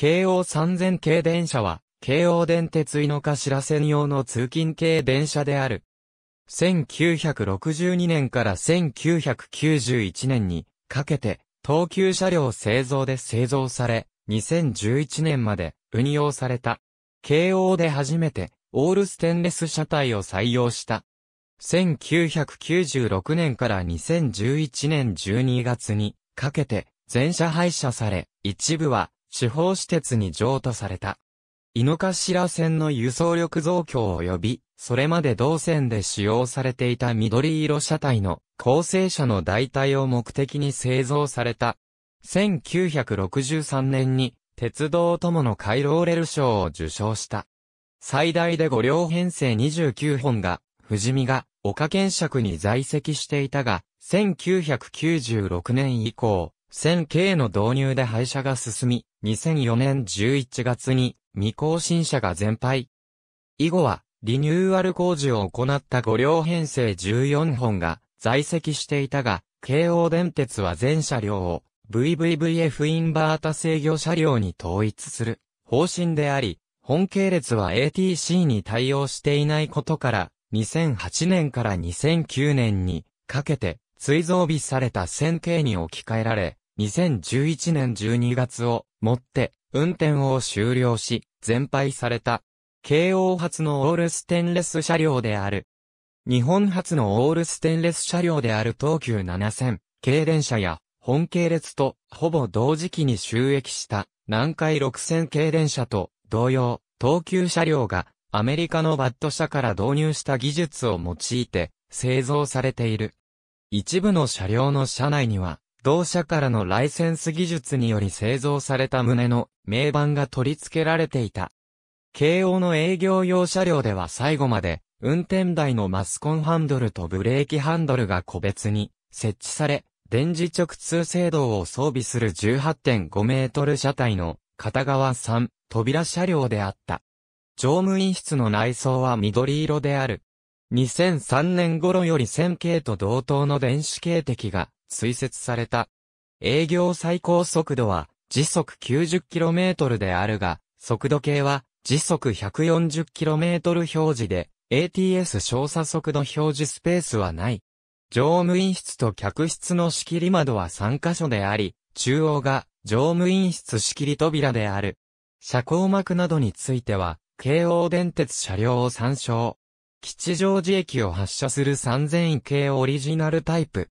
京王3000系電車は、京王電鉄井の頭専用の通勤系電車である。1962年から1991年にかけて、東急車両製造で製造され、2011年まで運用された。京王で初めて、オールステンレス車体を採用した。1996年から2011年12月にかけて全車廃車され、一部は地方私鉄に譲渡された。井の頭線の輸送力増強及び、それまで同線で使用されていた緑色車体の構成車の代替を目的に製造された。1963年に鉄道友の回廊レル賞を受賞した。最大で5両編成29本が、富士見が岡県尺に在籍していたが、1996年以降、1000系の導入で廃車が進み、2004年11月に未更新車が全廃。以後は、リニューアル工事を行った5両編成14本が在籍していたが、京王電鉄は全車両を VVVF インバータ制御車両に統一する方針であり、本系列は ATC に対応していないことから、2008年から2009年にかけて追増備された1000系に置き換えられ、2011年12月をもって運転を終了し、全廃された。京王初のオールステンレス車両である。日本初のオールステンレス車両である東急7000、軽電車や本系列とほぼ同時期に収益した南海6000軽電車と同様、東急車両がアメリカのバット車から導入した技術を用いて製造されている。一部の車両の車内には同社からのライセンス技術により製造された旨の名板が取り付けられていた。慶応の営業用車両では最後まで、運転台のマスコンハンドルとブレーキハンドルが個別に設置され、電磁直通制動を装備する18.5メートル車体の片側3扉車両であった。乗務員室の内装は緑色である。2003年頃より線形と同等の電子形的が追設された。営業最高速度は時速 90km であるが、速度計は時速 140km 表示で、ATS 照射速度表示スペースはない。乗務員室と客室の仕切り窓は3箇所であり、中央が乗務員室仕切り扉である。車高幕などについては、京王電鉄車両を参照。吉祥寺駅を発車する3 0 0位系オリジナルタイプ。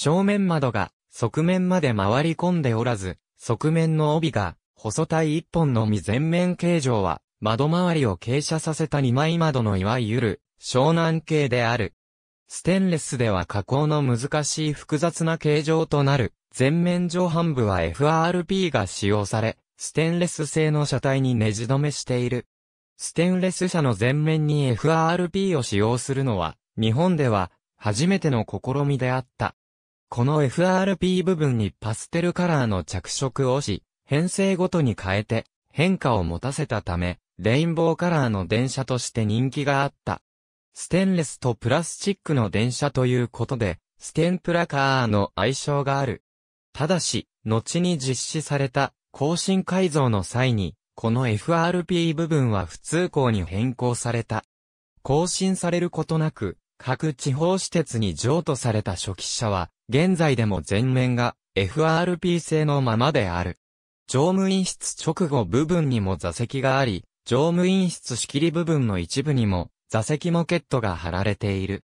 正面窓が側面まで回り込んでおらず、側面の帯が細体一本のみ全面形状は窓周りを傾斜させた二枚窓のいわゆる湘南形である。ステンレスでは加工の難しい複雑な形状となる全面上半部は FRP が使用され、ステンレス製の車体にネジ止めしている。ステンレス車の前面に FRP を使用するのは、日本では初めての試みであった。この FRP 部分にパステルカラーの着色をし、編成ごとに変えて変化を持たせたため、レインボーカラーの電車として人気があった。ステンレスとプラスチックの電車ということで、ステンプラカーの愛称がある。ただし、後に実施された更新改造の際に、この FRP 部分は普通校に変更された。更新されることなく、各地方施設に譲渡された初期車は、現在でも前面が FRP 製のままである。乗務員室直後部分にも座席があり、乗務員室仕切り部分の一部にも座席モケットが貼られている。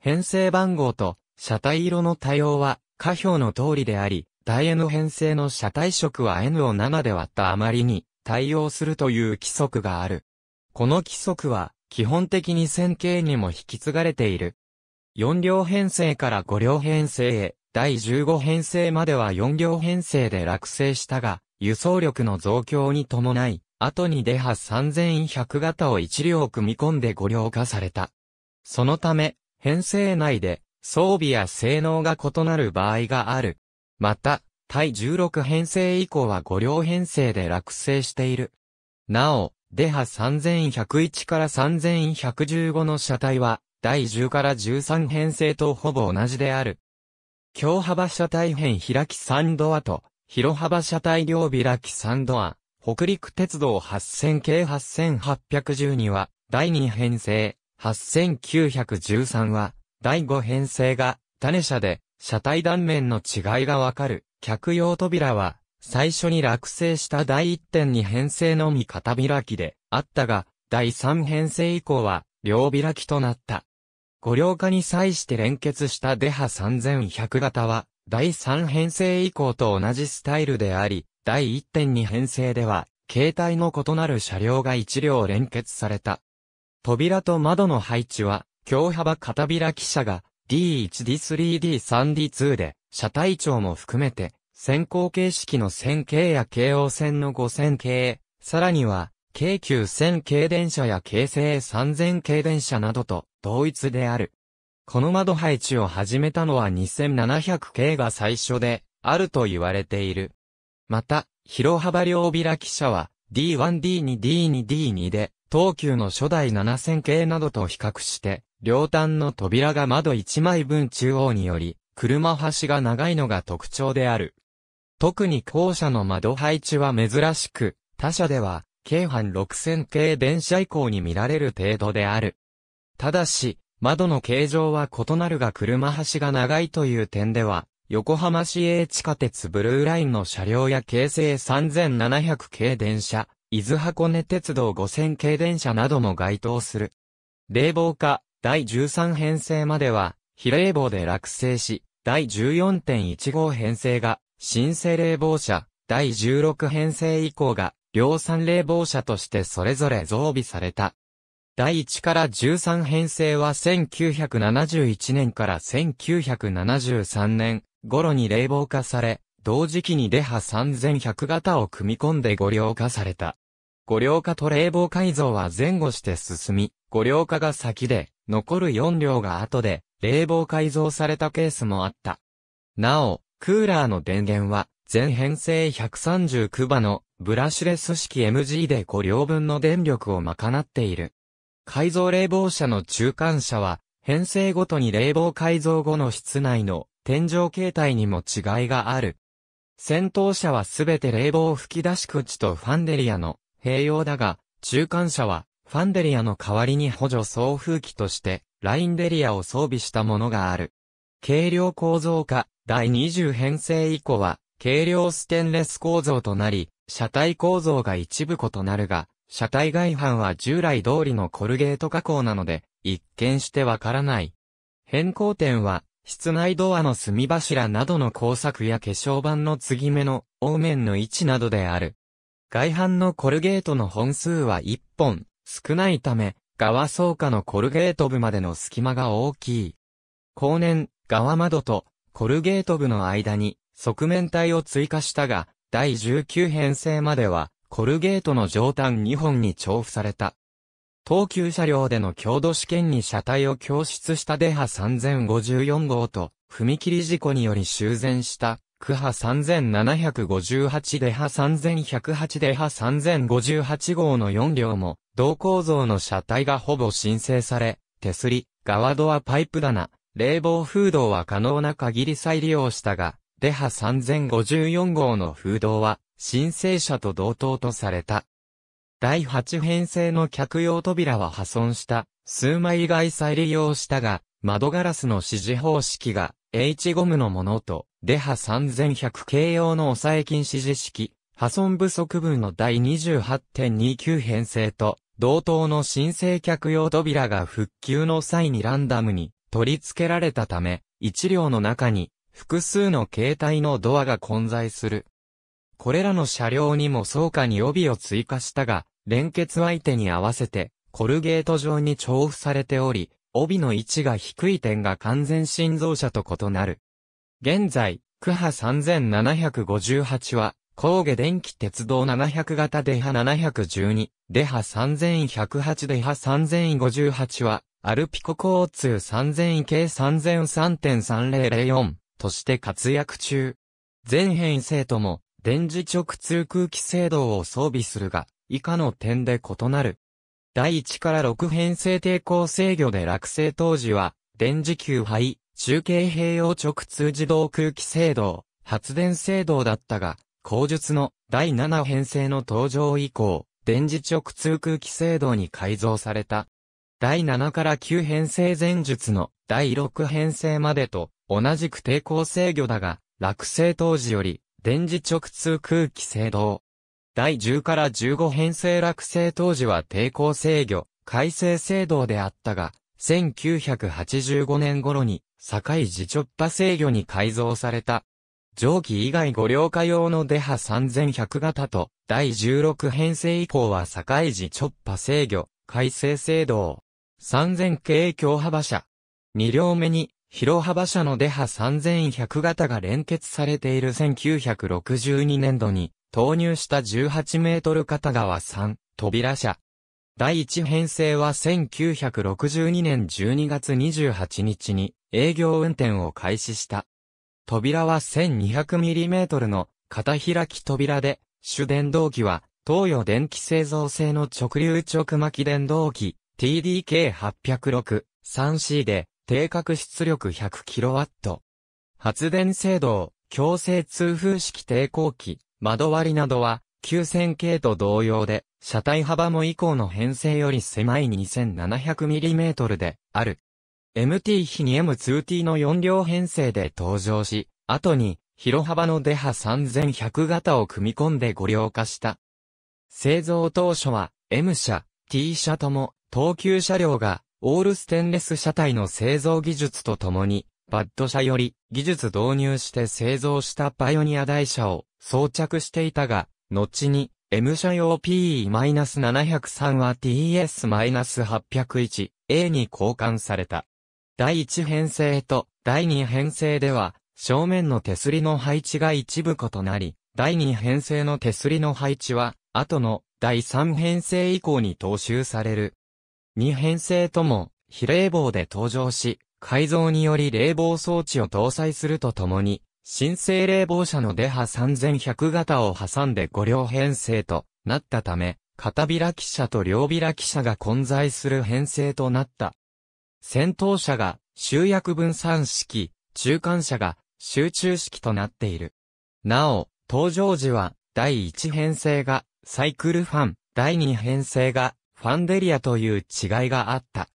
編成番号と車体色の対応は下表の通りであり、大 N 編成の車体色は N を7で割った余りに対応するという規則がある。この規則は基本的に線形にも引き継がれている。4両編成から5両編成へ、第15編成までは4両編成で落成したが、輸送力の増強に伴い、後にデハ3100型を1両組み込んで5両化された。そのため、編成内で装備や性能が異なる場合がある。また、第16編成以降は5両編成で落成している。なお、デハ3101から3115の車体は、第10から13編成とほぼ同じである。強幅車体編開き3ドアと、広幅車体両開き3ドア、北陸鉄道8000系8812は、第2編成、8913は、第5編成が、種車で、車体断面の違いがわかる。客用扉は、最初に落成した第1.2編成のみ片開きであったが、第3編成以降は、両開きとなった。五稜化に際して連結したデハ3100型は、第3編成以降と同じスタイルであり、第1.2編成では、形態の異なる車両が1両連結された。扉と窓の配置は、強幅片開き車が D1、D3、D3、D2 で、車体長も含めて、先行形式の線形や京王線の5000形、さらには、京急線0 0 0系電車や京成3000系電車などと同一である。この窓配置を始めたのは2700系が最初で、あると言われている。また、広幅両開き車は D1D2D2D2 で、東急の初代7000系などと比較して、両端の扉が窓1枚分中央により、車端が長いのが特徴である。特に後者の窓配置は珍しく、他社では京阪6000系電車以降に見られる程度である。ただし、窓の形状は異なるが車端が長いという点では、横浜市営地下鉄ブルーラインの車両や京成3700系電車、伊豆箱根鉄道5000系電車なども該当する。冷房化、第13編成までは、非冷房で落成し、第14.1号編成が、新生冷房車、第16編成以降が、量産冷房車としてそれぞれ増備された。第1から13編成は1971年から1973年頃に冷房化され、同時期にデハ3100型を組み込んで五両化された。五両化と冷房改造は前後して進み、五両化が先で、残る4両が後で、冷房改造されたケースもあった。なお、クーラーの電源は、全編成139馬のブラシュレス式 MG で5両分の電力を賄っている。改造冷房車の中間車は、編成ごとに冷房改造後の室内の天井形態にも違いがある。戦闘車はすべて冷房吹き出し口とファンデリアの併用だが、中間車はファンデリアの代わりに補助送風機としてラインデリアを装備したものがある。軽量構造化第20編成以降は軽量ステンレス構造となり、車体構造が一部異なるが、車体外反は従来通りのコルゲート加工なので、一見してわからない。変更点は、室内ドアの隅柱などの工作や化粧板の継ぎ目の、凹面の位置などである。外反のコルゲートの本数は1本、少ないため、側層下のコルゲート部までの隙間が大きい。後年、側窓とコルゲート部の間に側面体を追加したが、第19編成までは、コルゲートの上端2本に調布された。東急車両での強度試験に車体を供出したデハ3054号と、踏切事故により修繕した、クハ3758デハ3108デハ3058号の4両も、同構造の車体がほぼ申請され、手すり、側ドアパイプ棚、冷房風洞は可能な限り再利用したが、デハ3054号の風洞は、申請者と同等とされた。第8編成の客用扉は破損した、数枚以外再利用したが、窓ガラスの指示方式が、H ゴムのものと、デハ3100形用の抑え禁止示式、破損不足分の第28.29編成と、同等の申請客用扉が復旧の際にランダムに取り付けられたため、1両の中に複数の形態のドアが混在する。これらの車両にも倉下に帯を追加したが、連結相手に合わせて、コルゲート状に重布されており、帯の位置が低い点が完全心臓車と異なる。現在、区波3758は、高下電気鉄道700型デハ712、デハ3108デハ3058は、アルピコ交通3000計303.3004、として活躍中。全編成とも、電磁直通空気制動を装備するが、以下の点で異なる。第1から6編成抵抗制御で落成当時は、電磁球肺、中継併用直通自動空気制動、発電制動だったが、後述の第7編成の登場以降、電磁直通空気制動に改造された。第7から9編成前述の第6編成までと同じく抵抗制御だが、落成当時より、電磁直通空気制動。第10から15編成落成当時は抵抗制御、改正制動であったが、1985年頃に、境自直波制御に改造された。蒸気以外五両化用のデハ3100型と、第16編成以降は境自直波制御、改正制動。3000系強幅馬車。2両目に、広幅車の出ハ3100型が連結されている1962年度に投入した18メートル片側3扉車。第1編成は1962年12月28日に営業運転を開始した。扉は 1200mm の片開き扉で、主電動機は東洋電気製造製の直流直巻電動機 TDK806-3C で定格出力 100kW。発電制度、強制通風式抵抗器、窓割りなどは、9000系と同様で、車体幅も以降の編成より狭い 2700mm である。MT 比に M2T の4両編成で登場し、後に、広幅のデハ3100型を組み込んでご両化した。製造当初は、M 車、T 車とも、等級車両がオールステンレス車体の製造技術とともに、バッド車より技術導入して製造したパイオニア台車を装着していたが、後に M 車用 PE-703 は TS-801A に交換された。第1編成と第2編成では、正面の手すりの配置が一部異なり、第2編成の手すりの配置は、後の第3編成以降に踏襲される二編成とも、非冷房で登場し、改造により冷房装置を搭載するとともに、新生冷房車の出波3100型を挟んで5両編成となったため、片開き車と両開き車が混在する編成となった。先頭車が集約分散式、中間車が集中式となっている。なお、登場時は第1編成がサイクルファン、第2編成がファンデリアという違いがあった。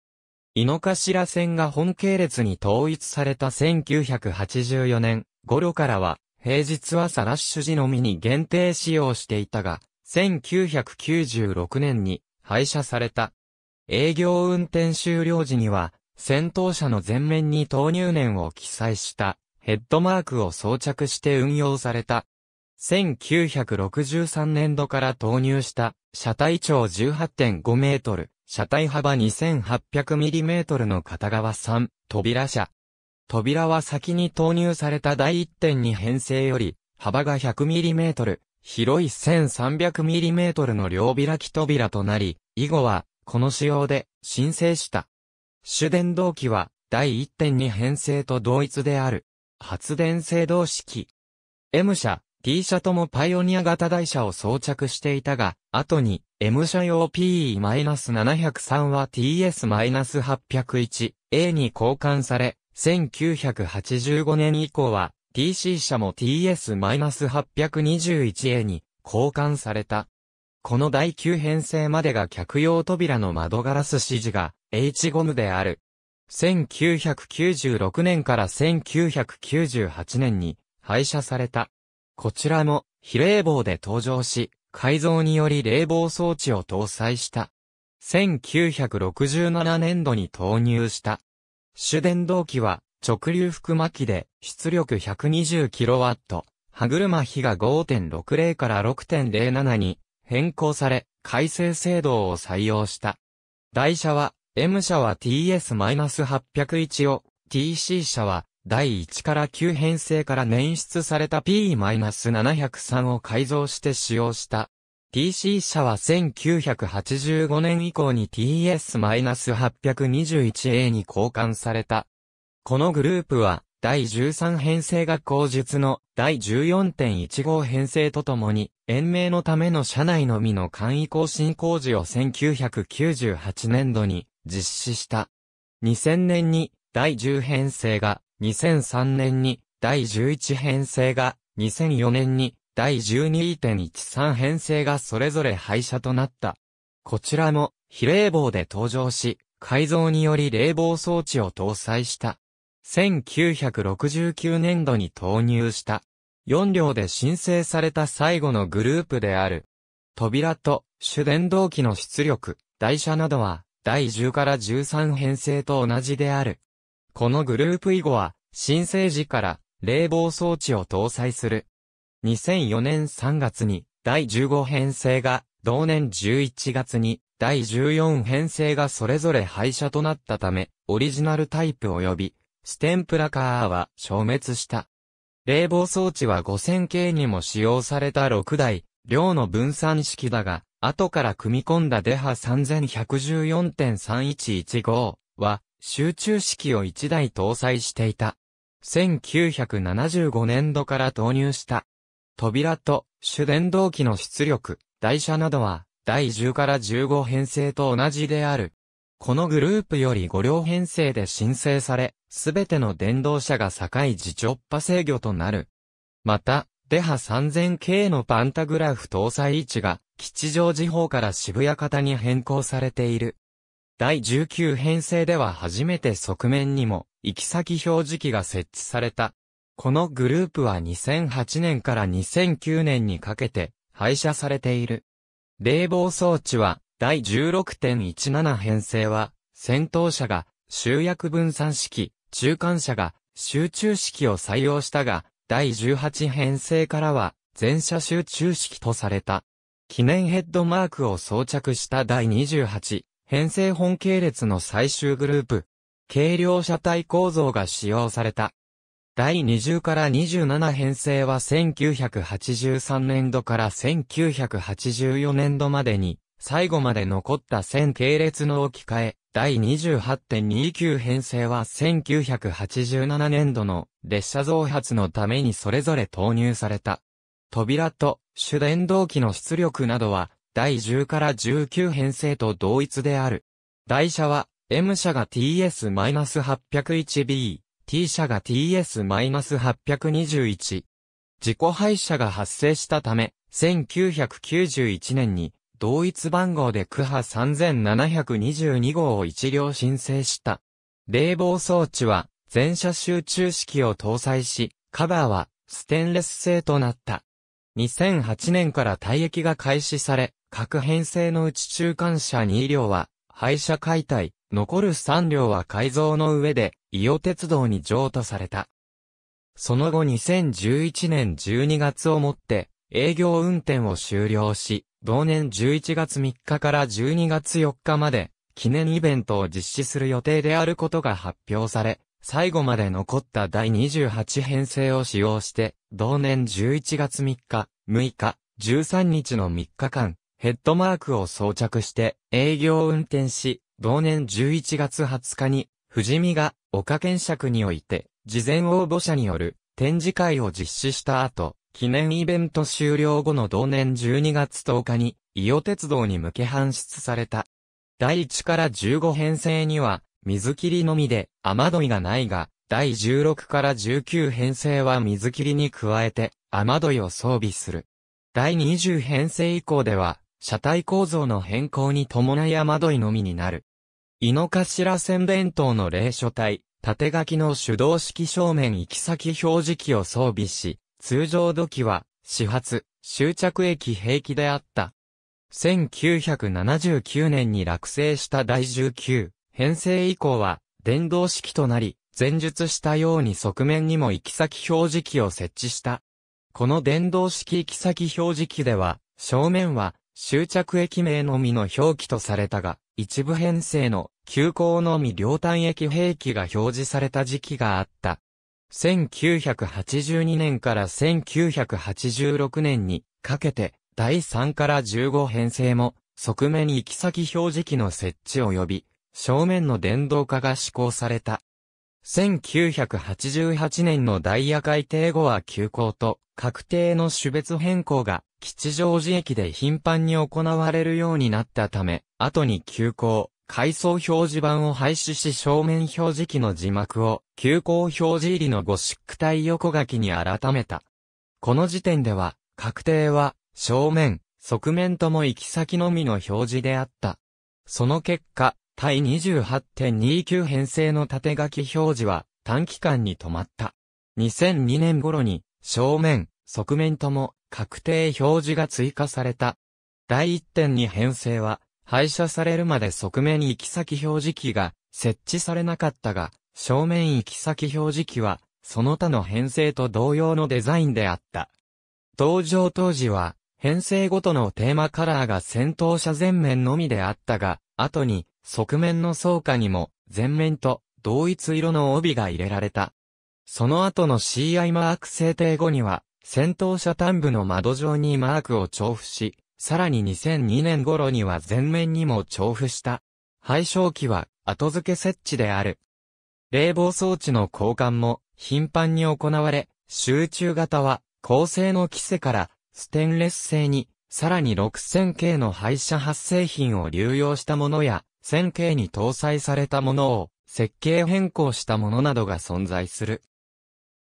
井の頭線が本系列に統一された1984年頃からは、平日はサラッシュ時のみに限定使用していたが、1996年に廃車された。営業運転終了時には、先頭車の前面に投入年を記載したヘッドマークを装着して運用された。1963年度から投入した車体長18.5メートル、車体幅2800ミリメートルの片側3扉車。扉は先に投入された第1点に編成より、幅が100ミリメートル、広い1300ミリメートルの両開き扉となり、以後は、この仕様で申請した。主電動機は、第1点に編成と同一である。発電制動式。M 車。T 社ともパイオニア型台車を装着していたが、後に M 社用 PE-703 は TS-801A に交換され、1985年以降は TC 社も TS-821A に交換された。この第9編成までが客用扉の窓ガラス指示が H ゴムである。1996年から1998年に廃車された。こちらも非冷房で登場し、改造により冷房装置を搭載した。1967年度に投入した。主電動機は直流含まきで出力 120kW、歯車比が5.60から6.07に変更され、改正制度を採用した。台車は、M 車は TS-801 を、TC 車は第1から9編成から捻出された P-703 を改造して使用した。TC 社は1985年以降に TS-821A に交換された。このグループは、第13編成が後日の第14.15編成とともに、延命のための社内のみの簡易更新工事を1998年度に実施した。2000年に第10編成が2003年に第11編成が、2004年に第12.13編成がそれぞれ廃車となった。こちらも非冷房で登場し、改造により冷房装置を搭載した。1969年度に投入した。4両で申請された最後のグループである。扉と主電動機の出力、台車などは第10から13編成と同じである。このグループ以後は、新生児から冷房装置を搭載する。2004年3月に第15編成が、同年11月に第14編成がそれぞれ廃車となったため、オリジナルタイプ及び、ステンプラカーは消滅した。冷房装置は5000系にも使用された6台、量の分散式だが、後から組み込んだデハ3114.3115は、集中式を1台搭載していた。1975年度から投入した。扉と主電動機の出力、台車などは、第10から15編成と同じである。このグループより5両編成で申請され、すべての電動車が境自直波制御となる。また、デハ 3000K のパンタグラフ搭載位置が、吉祥寺方から渋谷方に変更されている。第19編成では初めて側面にも行き先表示器が設置された。このグループは2008年から2009年にかけて廃車されている。冷房装置は第16.17編成は先頭車が集約分散式、中間車が集中式を採用したが、第18編成からは全車集中式とされた。記念ヘッドマークを装着した第28、編成本系列の最終グループ、軽量車体構造が使用された。第20から27編成は1983年度から1984年度までに、最後まで残った1000系列の置き換え、第28.29編成は1987年度の列車増発のためにそれぞれ投入された。扉と主電動機の出力などは第10から19編成と同一である。台車は、M 車が TS-801B、T 車が TS-821。自己廃車が発生したため、1991年に、同一番号で区波3722号を一両申請した。冷房装置は、全車集中式を搭載し、カバーは、ステンレス製となった。2008年から退役が開始され、各編成のうち中間車2両は、廃車解体、残る3両は改造の上で、伊予鉄道に譲渡された。その後2011年12月をもって、営業運転を終了し、同年11月3日から12月4日まで、記念イベントを実施する予定であることが発表され、最後まで残った第28編成を使用して、同年11月3日、6日、13日の3日間、ヘッドマークを装着して営業運転し、同年11月20日に、富士見が岡検釈において、事前応募者による展示会を実施した後、記念イベント終了後の同年12月10日に、伊予鉄道に向け搬出された。第1から15編成には、水切りのみで雨どいがないが、第16から19編成は水切りに加えて、雨どいを装備する。第20編成以降では、車体構造の変更に伴い雨どいのみになる。井の頭線弁当の霊所体、縦書きの手動式正面行き先表示器を装備し、通常土器は、始発、終着駅平気であった。1979年に落成した第19、編成以降は、電動式となり、前述したように側面にも行き先表示器を設置した。この電動式行き先表示器では、正面は終着駅名のみの表記とされたが、一部編成の急行のみ両端駅兵器が表示された時期があった。1982年から1986年にかけて第3から15編成も側面行き先表示器の設置及び正面の電動化が施行された。1988年のダイヤ改定後は急行と確定の種別変更が吉祥寺駅で頻繁に行われるようになったため、後に急行、階層表示板を廃止し正面表示機の字幕を急行表示入りのゴシック体横書きに改めた。この時点では、確定は正面、側面とも行き先のみの表示であった。その結果、対28.29編成の縦書き表示は短期間に止まった。2002年頃に正面、側面とも確定表示が追加された。第1点に編成は、廃車されるまで側面行き先表示器が設置されなかったが、正面行き先表示器は、その他の編成と同様のデザインであった。登場当時は、編成ごとのテーマカラーが先頭車前面のみであったが、後に、側面の装甲にも、前面と同一色の帯が入れられた。その後の CI マーク制定後には、戦闘車端部の窓上にマークを調布し、さらに2002年頃には前面にも調布した。廃焼機は後付け設置である。冷房装置の交換も頻繁に行われ、集中型は高性能規制からステンレス製に、さらに 6000K の廃車発生品を流用したものや、1000K に搭載されたものを設計変更したものなどが存在する。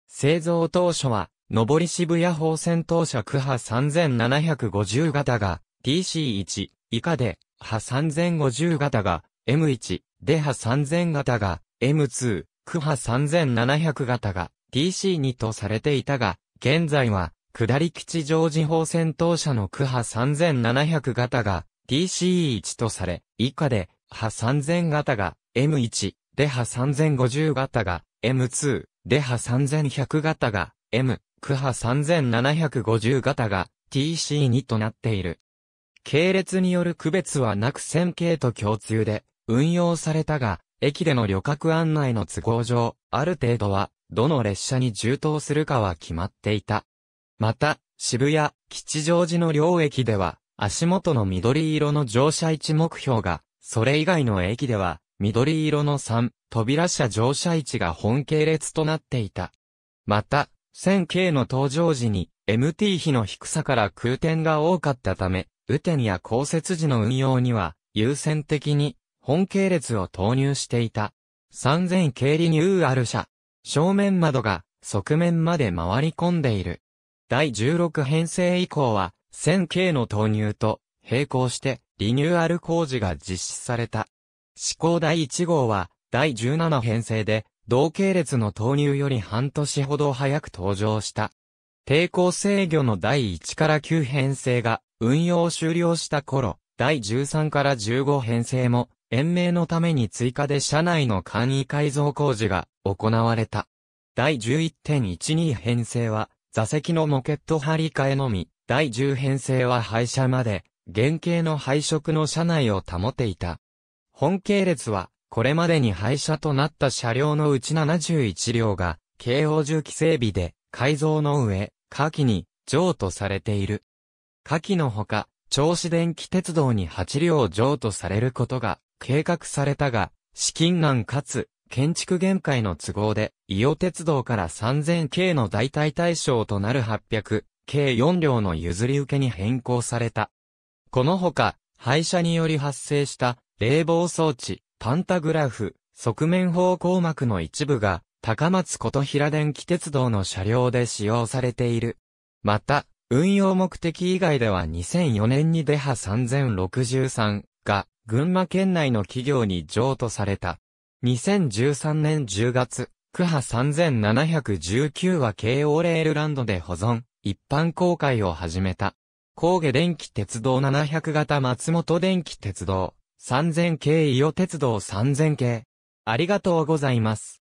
製造当初は、上り渋谷方線当社区波3750型が TC1 以下で、波3050型が M1、で波3000型が M2、区波3700型が TC2 とされていたが、現在は、下り地上時方線当社の区波3700型が TC1 とされ、以下で、波3000型が M1、で波3050型が M2、レハ3100型が M、クハ3750型が TC2 となっている。系列による区別はなく線形と共通で運用されたが、駅での旅客案内の都合上、ある程度は、どの列車に充当するかは決まっていた。また、渋谷、吉祥寺の両駅では、足元の緑色の乗車位置目標が、それ以外の駅では、緑色の3、扉車乗車位置が本系列となっていた。また、1000系の登場時に、MT 比の低さから空転が多かったため、雨天や降雪時の運用には、優先的に、本系列を投入していた。3000系リニューアル車。正面窓が、側面まで回り込んでいる。第16編成以降は、1000系の投入と、並行して、リニューアル工事が実施された。思考第1号は、第17編成で、同系列の投入より半年ほど早く登場した。抵抗制御の第1から9編成が運用終了した頃、第13から15編成も延命のために追加で車内の簡易改造工事が行われた。第11.12編成は座席のモケット張り替えのみ、第10編成は廃車まで原型の配色の車内を保っていた。本系列は、これまでに廃車となった車両のうち71両が、京王重機整備で、改造の上、下記に、譲渡されている。下記のほか、銚子電気鉄道に8両譲渡されることが、計画されたが、資金難かつ、建築限界の都合で、伊予鉄道から3000系の代替対象となる800、計4両の譲り受けに変更された。このほか、廃車により発生した冷房装置、パンタグラフ、側面方向膜の一部が、高松琴平電気鉄道の車両で使用されている。また、運用目的以外では2004年にデハ3063が、群馬県内の企業に譲渡された。2013年10月、クハ3719は京王レールランドで保存、一般公開を始めた。高下電気鉄道700型松本電気鉄道。3000系伊予鉄道3000系。ありがとうございます。